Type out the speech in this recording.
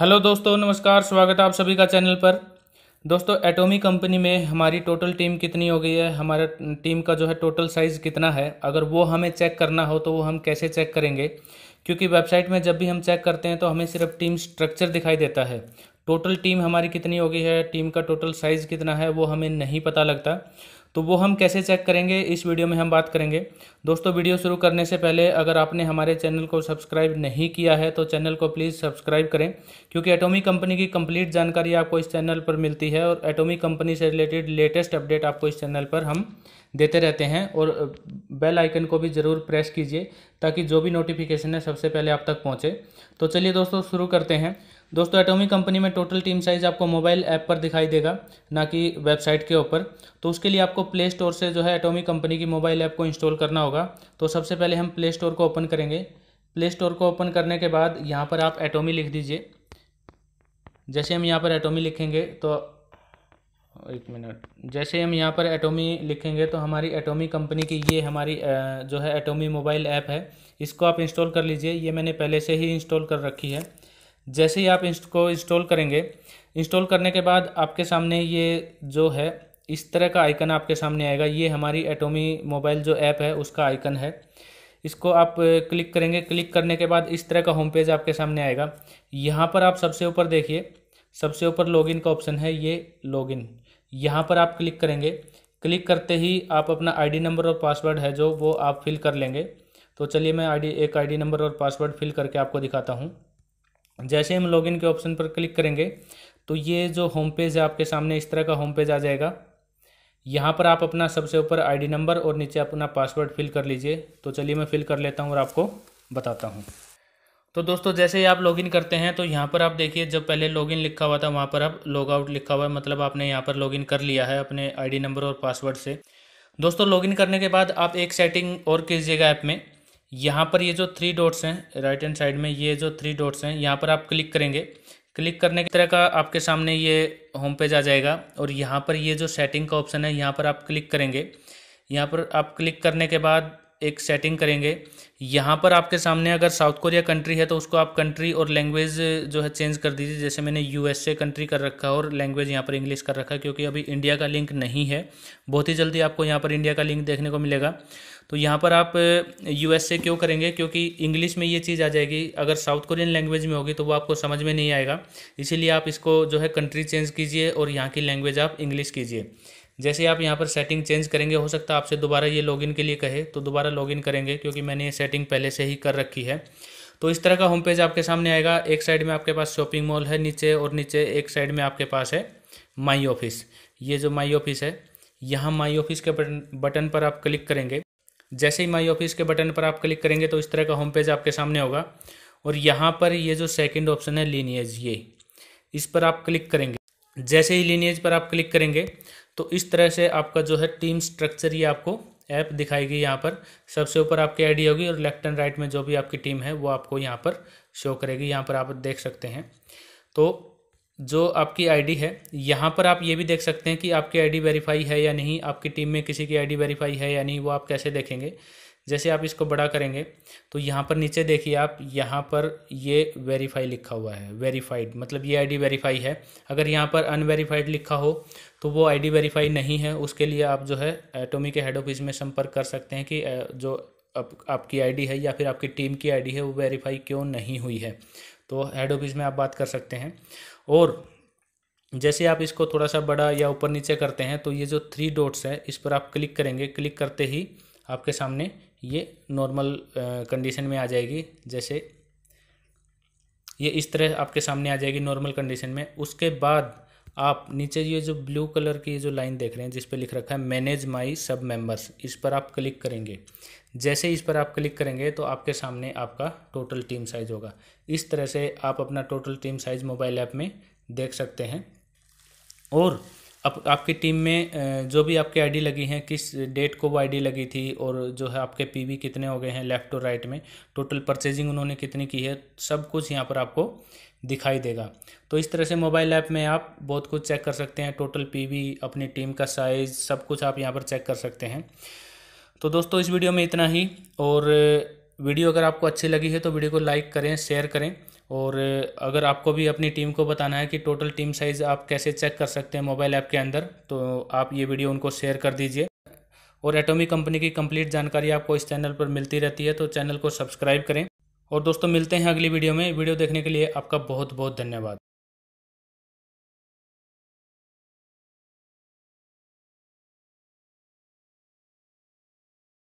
hello दोस्तों नमस्कार स्वागत है आप सभी का चैनल पर दोस्तों एटोमी कंपनी में हमारी टोटल टीम कितनी हो गई है हमारा टीम का जो है टोटल साइज़ कितना है अगर वो हमें चेक करना हो तो वो हम कैसे चेक करेंगे क्योंकि वेबसाइट में जब भी हम चेक करते हैं तो हमें सिर्फ टीम स्ट्रक्चर दिखाई देता है टोटल टीम हमारी कितनी हो गई है टीम का टोटल साइज़ कितना है वो हमें नहीं पता लगता तो वो हम कैसे चेक करेंगे इस वीडियो में हम बात करेंगे दोस्तों वीडियो शुरू करने से पहले अगर आपने हमारे चैनल को सब्सक्राइब नहीं किया है तो चैनल को प्लीज़ सब्सक्राइब करें क्योंकि एटोमी कंपनी की कंप्लीट जानकारी आपको इस चैनल पर मिलती है और एटोमी कंपनी से रिलेटेड लेटेस्ट अपडेट आपको इस चैनल पर हम देते रहते हैं और बेल आइकन को भी ज़रूर प्रेस कीजिए ताकि जो भी नोटिफिकेशन है सबसे पहले आप तक पहुँचे तो चलिए दोस्तों शुरू करते हैं दोस्तों एटोमी कंपनी में टोटल टीम साइज़ आपको मोबाइल ऐप पर दिखाई देगा ना कि वेबसाइट के ऊपर तो उसके लिए आपको प्ले स्टोर से जो है एटोमी कंपनी की मोबाइल ऐप को इंस्टॉल करना होगा तो सबसे पहले हम प्ले स्टोर को ओपन करेंगे प्ले स्टोर को ओपन करने के बाद यहाँ पर आप एटोमी लिख दीजिए जैसे हम यहाँ पर एटोमी लिखेंगे तो एक मिनट जैसे हम यहाँ पर एटोमी लिखेंगे तो हमारी एटोमी कंपनी की ये हमारी जो है एटोमी मोबाइल ऐप है इसको आप इंस्टॉल कर लीजिए ये मैंने पहले से ही इंस्टॉल कर रखी है जैसे ही आप इसको इंस्टॉल करेंगे इंस्टॉल करने के बाद आपके सामने ये जो है इस तरह का आइकन आपके सामने आएगा ये हमारी एटोमी मोबाइल जो ऐप है उसका आइकन है इसको आप क्लिक करेंगे क्लिक करने के बाद इस तरह का होम पेज आपके सामने आएगा यहाँ पर आप सबसे ऊपर देखिए सबसे ऊपर लॉगिन का ऑप्शन है ये लॉगिन यहाँ पर आप क्लिक करेंगे क्लिक करते ही आप अपना आईडी नंबर और पासवर्ड है जो वो आप फिल कर लेंगे तो चलिए मैं आईडी एक आईडी नंबर और पासवर्ड फिल करके आपको दिखाता हूँ जैसे हम लॉगिन के ऑप्शन पर क्लिक करेंगे तो ये जो होम पेज है आपके सामने इस तरह का होम पेज आ जाएगा यहाँ पर आप अपना सबसे ऊपर आईडी नंबर और नीचे अपना पासवर्ड फिल कर लीजिए तो चलिए मैं फिल कर लेता हूँ और आपको बताता हूँ तो दोस्तों जैसे ही आप लॉगिन करते हैं तो यहाँ पर आप देखिए जब पहले लॉगिन लिखा हुआ था वहाँ पर अब लॉगआउट लिखा हुआ है मतलब आपने यहाँ पर लॉगिन कर लिया है अपने आईडी नंबर और पासवर्ड से दोस्तों लॉगिन करने के बाद आप एक सेटिंग और कीजिएगा ऐप में यहाँ पर ये जो थ्री डॉट्स हैं राइट हैंड साइड में ये जो थ्री डॉट्स हैं यहाँ पर आप क्लिक करेंगे क्लिक करने की तरह का आपके सामने ये होम पेज आ जाएगा और यहाँ पर ये जो सेटिंग का ऑप्शन है यहाँ पर आप क्लिक करेंगे यहाँ पर आप क्लिक करने के बाद एक सेटिंग करेंगे यहाँ पर आपके सामने अगर साउथ कोरिया कंट्री है तो उसको आप कंट्री और लैंग्वेज जो है चेंज कर दीजिए जैसे मैंने यूएसए कंट्री कर रखा और लैंग्वेज यहाँ पर इंग्लिश कर रखा क्योंकि अभी इंडिया का लिंक नहीं है बहुत ही जल्दी आपको यहाँ पर इंडिया का लिंक देखने को मिलेगा तो यहाँ पर आप यू क्यों करेंगे क्योंकि इंग्लिश में ये चीज़ आ जाएगी अगर साउथ कोरियन लैंग्वेज में होगी तो वो आपको समझ में नहीं आएगा इसीलिए आप इसको जो है कंट्री चेंज कीजिए और यहाँ की लैंग्वेज आप इंग्लिश कीजिए जैसे आप यहाँ पर सेटिंग चेंज करेंगे हो सकता है आपसे दोबारा ये लॉगिन के लिए कहे तो दोबारा लॉगिन करेंगे क्योंकि मैंने ये सेटिंग पहले से ही कर रखी है तो इस तरह का होम पेज आपके सामने आएगा एक साइड में आपके पास शॉपिंग मॉल है नीचे और नीचे एक साइड में आपके पास है माई ऑफिस ये जो माई ऑफिस है यहाँ माई ऑफिस के बटन पर आप क्लिक करेंगे जैसे ही माई ऑफिस के बटन पर आप क्लिक करेंगे तो इस तरह का होम पेज आपके सामने होगा और यहाँ पर ये जो सेकेंड ऑप्शन है लीनियज ये इस पर आप क्लिक करेंगे जैसे ही लीनियज पर आप क्लिक करेंगे तो इस तरह से आपका जो है टीम स्ट्रक्चर ये आपको ऐप दिखाएगी यहाँ पर सबसे ऊपर आपकी आईडी होगी और लेफ्ट एंड राइट में जो भी आपकी टीम है वो आपको यहाँ पर शो करेगी यहाँ पर आप देख सकते हैं तो जो आपकी आईडी है यहाँ पर आप ये भी देख सकते हैं कि आपकी आईडी वेरीफाई है या नहीं आपकी टीम में किसी की आईडी वेरीफाई है या नहीं वो आप कैसे देखेंगे जैसे आप इसको बड़ा करेंगे तो यहाँ पर नीचे देखिए आप यहाँ पर ये वेरीफाई लिखा हुआ है वेरीफाइड मतलब ये आईडी वेरीफाई है अगर यहाँ पर अनवेरीफाइड लिखा हो तो वो आईडी वेरीफाई नहीं है उसके लिए आप जो है एटोमी के हेड ऑफिस में संपर्क कर सकते हैं कि जो आप, आपकी आईडी है या फिर आपकी टीम की आई है वो वेरीफाई क्यों नहीं हुई है तो हेड ऑफिस में आप बात कर सकते हैं और जैसे आप इसको थोड़ा सा बड़ा या ऊपर नीचे करते हैं तो ये जो थ्री डॉट्स है इस पर आप क्लिक करेंगे क्लिक करते ही आपके सामने ये नॉर्मल कंडीशन में आ जाएगी जैसे ये इस तरह आपके सामने आ जाएगी नॉर्मल कंडीशन में उसके बाद आप नीचे ये जो ब्लू कलर की जो लाइन देख रहे हैं जिस पर लिख रखा है मैनेज माई सब मेंबर्स इस पर आप क्लिक करेंगे जैसे इस पर आप क्लिक करेंगे तो आपके सामने आपका टोटल टीम साइज होगा इस तरह से आप अपना total team size mobile app में देख सकते हैं और आप आपकी टीम में जो भी आपकी आईडी लगी हैं किस डेट को वो आईडी लगी थी और जो है आपके पीवी कितने हो गए हैं लेफ़्ट और राइट में टोटल परचेजिंग उन्होंने कितनी की है सब कुछ यहाँ पर आपको दिखाई देगा तो इस तरह से मोबाइल ऐप में आप बहुत कुछ चेक कर सकते हैं टोटल पीवी अपनी टीम का साइज़ सब कुछ आप यहाँ पर चेक कर सकते हैं तो दोस्तों इस वीडियो में इतना ही और वीडियो अगर आपको अच्छी लगी है तो वीडियो को लाइक करें शेयर करें और अगर आपको भी अपनी टीम को बताना है कि टोटल टीम साइज़ आप कैसे चेक कर सकते हैं मोबाइल ऐप के अंदर तो आप ये वीडियो उनको शेयर कर दीजिए और एटोमी कंपनी की कंप्लीट जानकारी आपको इस चैनल पर मिलती रहती है तो चैनल को सब्सक्राइब करें और दोस्तों मिलते हैं अगली वीडियो में वीडियो देखने के लिए आपका बहुत बहुत धन्यवाद